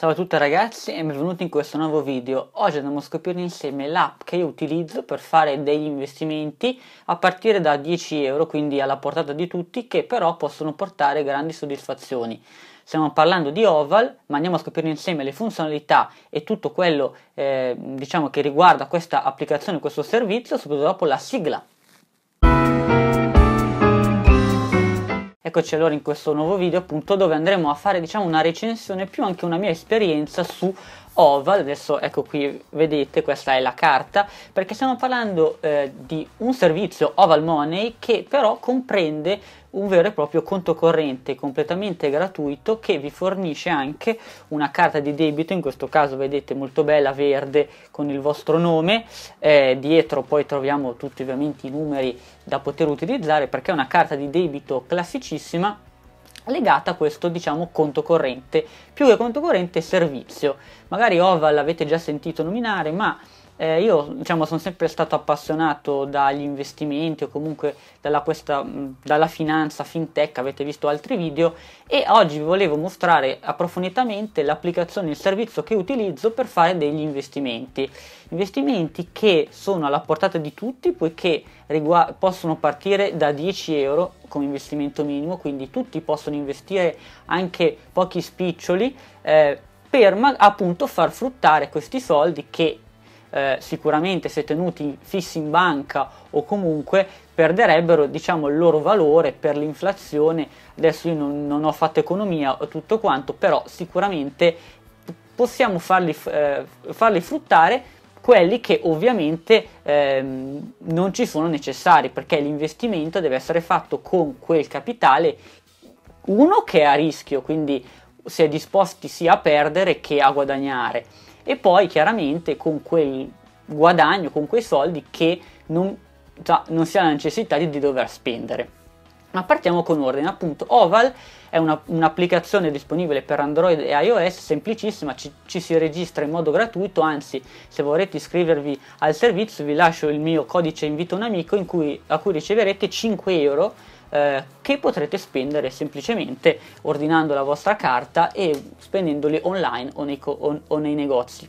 Ciao a tutti ragazzi e benvenuti in questo nuovo video. Oggi andiamo a scoprire insieme l'app che io utilizzo per fare degli investimenti a partire da 10 euro, quindi alla portata di tutti, che però possono portare grandi soddisfazioni. Stiamo parlando di Oval, ma andiamo a scoprire insieme le funzionalità e tutto quello eh, diciamo, che riguarda questa applicazione, questo servizio, subito dopo la sigla. Eccoci allora in questo nuovo video appunto dove andremo a fare diciamo una recensione più anche una mia esperienza su oval, adesso ecco qui vedete questa è la carta, perché stiamo parlando eh, di un servizio oval money che però comprende un vero e proprio conto corrente completamente gratuito che vi fornisce anche una carta di debito, in questo caso vedete molto bella verde con il vostro nome, eh, dietro poi troviamo tutti ovviamente i numeri da poter utilizzare perché è una carta di debito classicissima legata a questo diciamo conto corrente più che conto corrente servizio magari Oval l'avete già sentito nominare ma eh, io diciamo, sono sempre stato appassionato dagli investimenti o comunque dalla, questa, dalla finanza fintech, avete visto altri video e oggi vi volevo mostrare approfonditamente l'applicazione, il servizio che utilizzo per fare degli investimenti. Investimenti che sono alla portata di tutti poiché rigu- possono partire da 10 euro come investimento minimo, quindi tutti possono investire anche pochi spiccioli eh, per ma- appunto far fruttare questi soldi che eh, sicuramente se tenuti fissi in banca o comunque perderebbero diciamo, il loro valore per l'inflazione. Adesso io non, non ho fatto economia o tutto quanto, però sicuramente possiamo farli, eh, farli fruttare quelli che ovviamente ehm, non ci sono necessari perché l'investimento deve essere fatto con quel capitale uno che è a rischio quindi si è disposti sia a perdere che a guadagnare e poi chiaramente con quel guadagno, con quei soldi che non, cioè, non si ha la necessità di, di dover spendere. Ma partiamo con ordine, appunto Oval è una, un'applicazione disponibile per Android e iOS, semplicissima, ci, ci, si registra in modo gratuito, anzi se vorrete iscrivervi al servizio vi lascio il mio codice invito un amico cui, a cui riceverete 5 euro eh, che potrete spendere semplicemente ordinando la vostra carta e spendendoli online o nei, co- o, o nei negozi.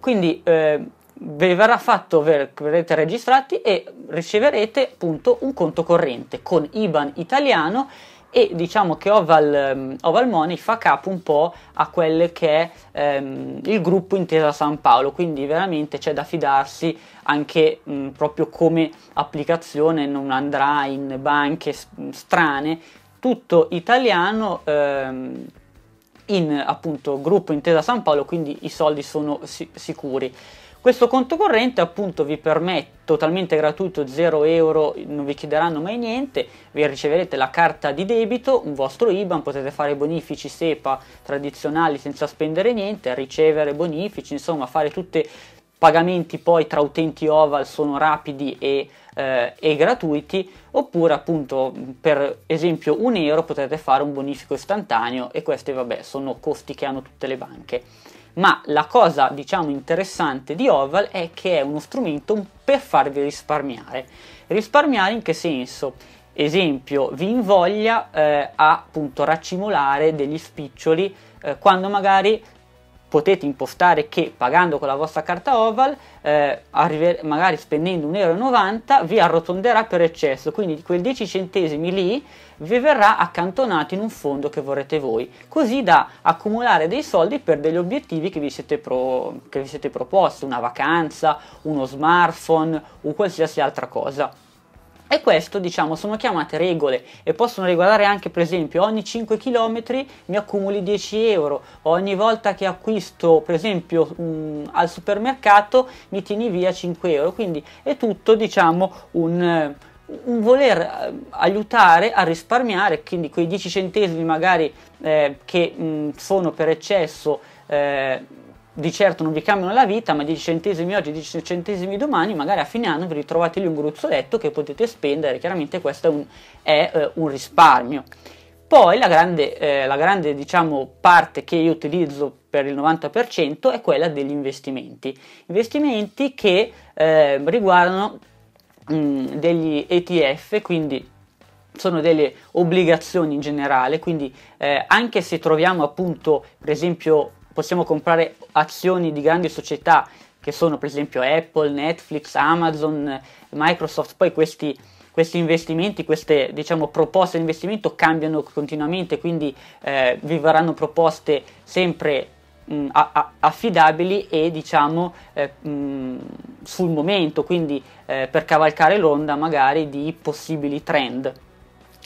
Quindi eh, vi verrà fatto, verrete registrati e riceverete appunto un conto corrente con IBAN italiano e diciamo che Oval, ehm, Oval Money fa capo un po' a quello che è ehm, il gruppo Intesa San Paolo, quindi veramente c'è da fidarsi anche mh, proprio come applicazione, non andrà in banche strane, tutto italiano. Ehm, in appunto gruppo Intesa San Paolo, quindi i soldi sono si- sicuri. Questo conto corrente appunto vi permette totalmente gratuito 0 euro non vi chiederanno mai niente vi riceverete la carta di debito un vostro IBAN potete fare bonifici SEPA tradizionali senza spendere niente ricevere bonifici insomma fare tutti pagamenti poi tra utenti oval sono rapidi e, eh, e gratuiti oppure appunto per esempio 1 euro potete fare un bonifico istantaneo e questi vabbè sono costi che hanno tutte le banche ma la cosa diciamo interessante di Oval è che è uno strumento per farvi risparmiare. Risparmiare in che senso? Esempio, vi invoglia eh, a appunto raccimolare degli spiccioli eh, quando magari potete impostare che pagando con la vostra carta Oval, eh, arriver- magari spendendo 1,90 euro, vi arrotonderà per eccesso, quindi quel 10 centesimi lì vi verrà accantonato in un fondo che vorrete voi, così da accumulare dei soldi per degli obiettivi che vi siete, pro- che vi siete proposti, una vacanza, uno smartphone o qualsiasi altra cosa. E questo, diciamo, sono chiamate regole e possono regolare anche, per esempio, ogni 5 km mi accumuli 10 euro, ogni volta che acquisto, per esempio, mh, al supermercato mi tieni via 5 euro. Quindi è tutto, diciamo, un, un voler eh, aiutare a risparmiare, quindi quei 10 centesimi magari eh, che mh, sono per eccesso. Eh, di certo non vi cambiano la vita, ma 10 centesimi oggi, 10 centesimi domani, magari a fine anno vi ritrovate lì un gruzzoletto che potete spendere, chiaramente questo è un, è, eh, un risparmio. Poi la grande, eh, la grande diciamo, parte che io utilizzo per il 90% è quella degli investimenti, investimenti che eh, riguardano mh, mm, degli ETF, quindi sono delle obbligazioni in generale, quindi eh, anche se troviamo appunto per esempio possiamo comprare azioni di grandi società che sono per esempio Apple, Netflix, Amazon, Microsoft, poi questi, questi investimenti, queste diciamo, proposte di investimento cambiano continuamente, quindi eh, vi verranno proposte sempre mh, mm, a, a, affidabili e diciamo eh, mh, mm, sul momento, quindi eh, per cavalcare l'onda magari di possibili trend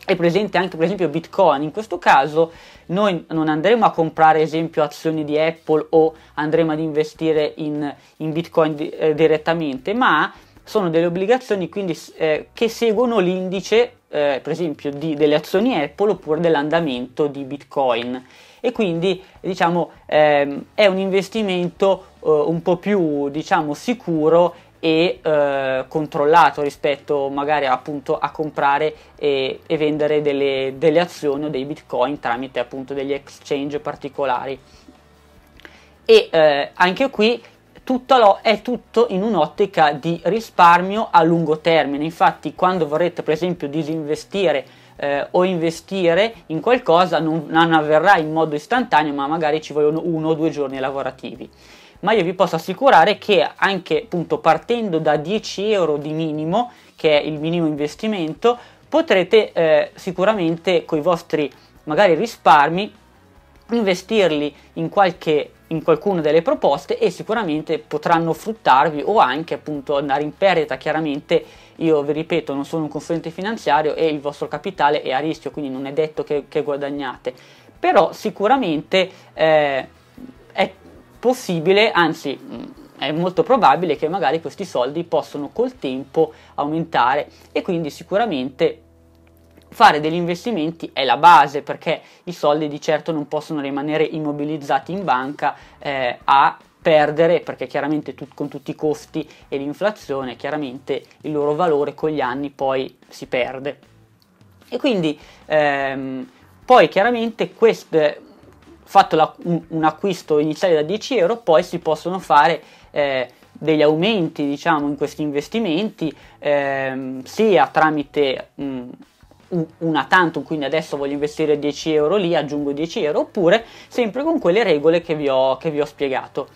è presente anche per esempio Bitcoin. In questo caso noi non andremo a comprare esempio azioni di Apple o andremo ad investire in, in Bitcoin di, eh, direttamente, ma sono delle obbligazioni quindi, eh, che seguono l'indice eh, per esempio di, delle azioni Apple oppure dell'andamento di Bitcoin e quindi diciamo ehm, è un investimento eh, un po' più diciamo sicuro e eh, controllato rispetto magari appunto a comprare e, e vendere delle, delle, azioni o dei bitcoin tramite appunto degli exchange particolari e eh, anche qui tutto lo, è tutto in un'ottica di risparmio a lungo termine infatti quando vorrete per esempio disinvestire eh, o investire in qualcosa non, non avverrà in modo istantaneo ma magari ci vogliono uno o due giorni lavorativi ma io vi posso assicurare che anche appunto partendo da 10 euro di minimo, che è il minimo investimento, potrete eh, sicuramente con i vostri magari risparmi investirli in qualche in qualcuna delle proposte e sicuramente potranno fruttarvi o anche appunto andare in perdita chiaramente io vi ripeto non sono un consulente finanziario e il vostro capitale è a rischio quindi non è detto che, che guadagnate però sicuramente eh, è, possibile, anzi mm, è molto probabile che magari questi soldi possono col tempo aumentare e quindi sicuramente fare degli investimenti è la base perché i soldi di certo non possono rimanere immobilizzati in banca eh, a perdere perché chiaramente tut- con tutti i costi e l'inflazione chiaramente il loro valore con gli anni poi si perde e quindi ehm, poi chiaramente queste fatto la, un, un, acquisto iniziale da 10 euro, poi si possono fare eh, degli aumenti diciamo, in questi investimenti ehm, sia tramite mh, mm, una tantum, quindi adesso voglio investire 10 euro lì, aggiungo 10 euro, oppure sempre con quelle regole che vi ho, che vi ho spiegato.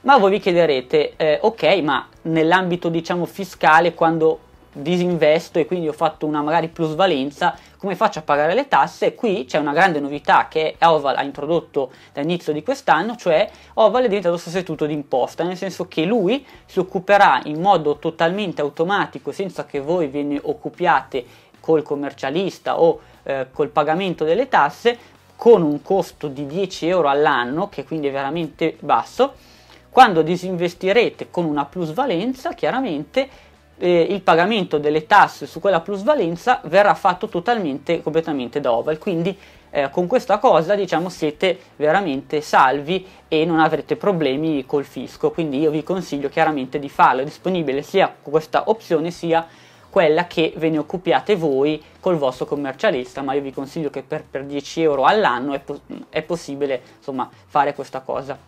Ma voi vi chiederete, eh, ok, ma nell'ambito diciamo fiscale, quando disinvesto e quindi ho fatto una magari plusvalenza, come faccio a pagare le tasse? Qui c'è una grande novità che Oval ha introdotto dall'inizio di quest'anno, cioè Oval è diventato sostituto d'imposta, nel senso che lui si occuperà in modo totalmente automatico, senza che voi ve ne occupiate col commercialista o eh, col pagamento delle tasse, con un costo di 10 euro all'anno, che quindi è veramente basso. Quando disinvestirete con una plusvalenza, chiaramente eh, il pagamento delle tasse su quella plusvalenza verrà fatto totalmente, completamente da Oval. Quindi eh, con questa cosa diciamo siete veramente salvi e non avrete problemi col fisco. Quindi io vi consiglio chiaramente di farlo. È disponibile sia questa opzione sia quella che ve ne occupiate voi col vostro commercialista, ma io vi consiglio che per, per 10 euro all'anno è, po- è possibile insomma, fare questa cosa.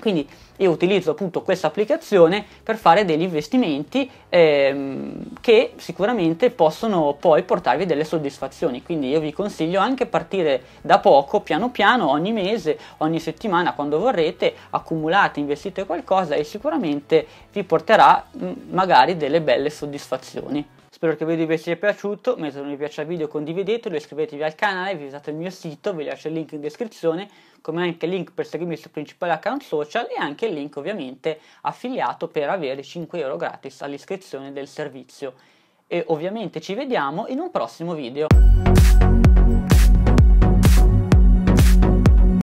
Quindi io utilizzo appunto questa applicazione per fare degli investimenti ehm, che sicuramente possono poi portarvi delle soddisfazioni. Quindi io vi consiglio anche partire da poco, piano piano, ogni mese, ogni settimana, quando vorrete, accumulate, investite qualcosa e sicuramente vi porterà mh, magari delle belle soddisfazioni. Spero che il video vi sia piaciuto, mentre non vi piace il video condividetelo, iscrivetevi al canale, visitate il mio sito, vi lascio il link in descrizione, come anche il link per seguirmi sul principale account social e anche il link ovviamente affiliato per avere 5 euro gratis all'iscrizione del servizio. E ovviamente ci vediamo in un prossimo video.